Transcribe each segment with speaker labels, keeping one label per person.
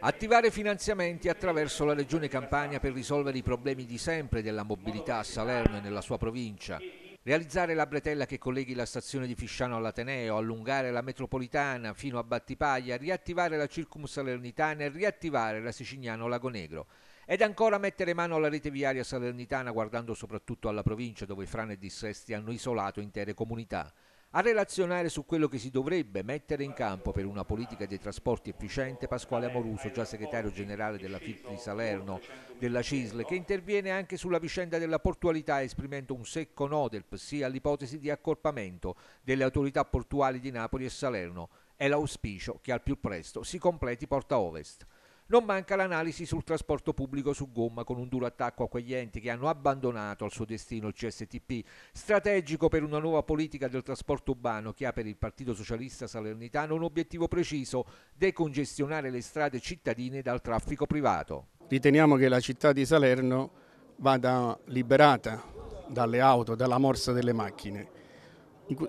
Speaker 1: Attivare finanziamenti attraverso la Regione Campania per risolvere i problemi di sempre della mobilità a Salerno e nella sua provincia. Realizzare la bretella che colleghi la stazione di Fisciano all'Ateneo, allungare la metropolitana fino a Battipaglia, riattivare la Circumsalernitana e riattivare la Siciliano lago Negro. Ed ancora mettere mano alla rete viaria salernitana guardando soprattutto alla provincia dove frane e dissesti hanno isolato intere comunità. A relazionare su quello che si dovrebbe mettere in campo per una politica dei trasporti efficiente Pasquale Amoruso, già segretario generale della FIP di Salerno, della CISL, che interviene anche sulla vicenda della portualità esprimendo un secco no del PSI all'ipotesi di accorpamento delle autorità portuali di Napoli e Salerno. È l'auspicio che al più presto si completi Porta Ovest. Non manca l'analisi sul trasporto pubblico su gomma con un duro attacco a quegli enti che hanno abbandonato al suo destino il CSTP, strategico per una nuova politica del trasporto urbano che ha per il Partito Socialista Salernitano un obiettivo preciso, decongestionare
Speaker 2: le strade cittadine dal traffico privato. Riteniamo che la città di Salerno vada liberata dalle auto, dalla morsa delle macchine.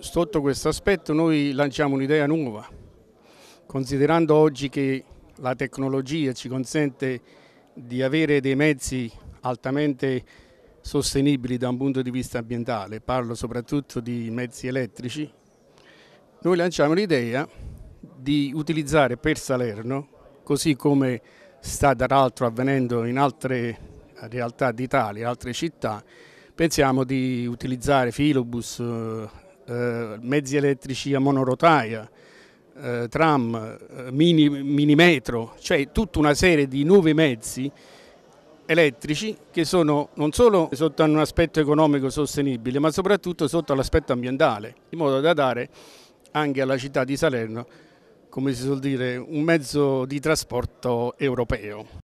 Speaker 2: Sotto questo aspetto noi lanciamo un'idea nuova, considerando oggi che la tecnologia ci consente di avere dei mezzi altamente sostenibili da un punto di vista ambientale, parlo soprattutto di mezzi elettrici, noi lanciamo l'idea di utilizzare per Salerno, così come sta peraltro avvenendo in altre realtà d'Italia, altre città, pensiamo di utilizzare filobus, eh, mezzi elettrici a monorotaia, eh, tram, eh, mini, mini metro, cioè tutta una serie di nuovi mezzi elettrici che sono non solo sotto un aspetto economico sostenibile ma soprattutto sotto l'aspetto ambientale, in modo da dare anche alla città di Salerno, come si suol dire, un mezzo di trasporto europeo.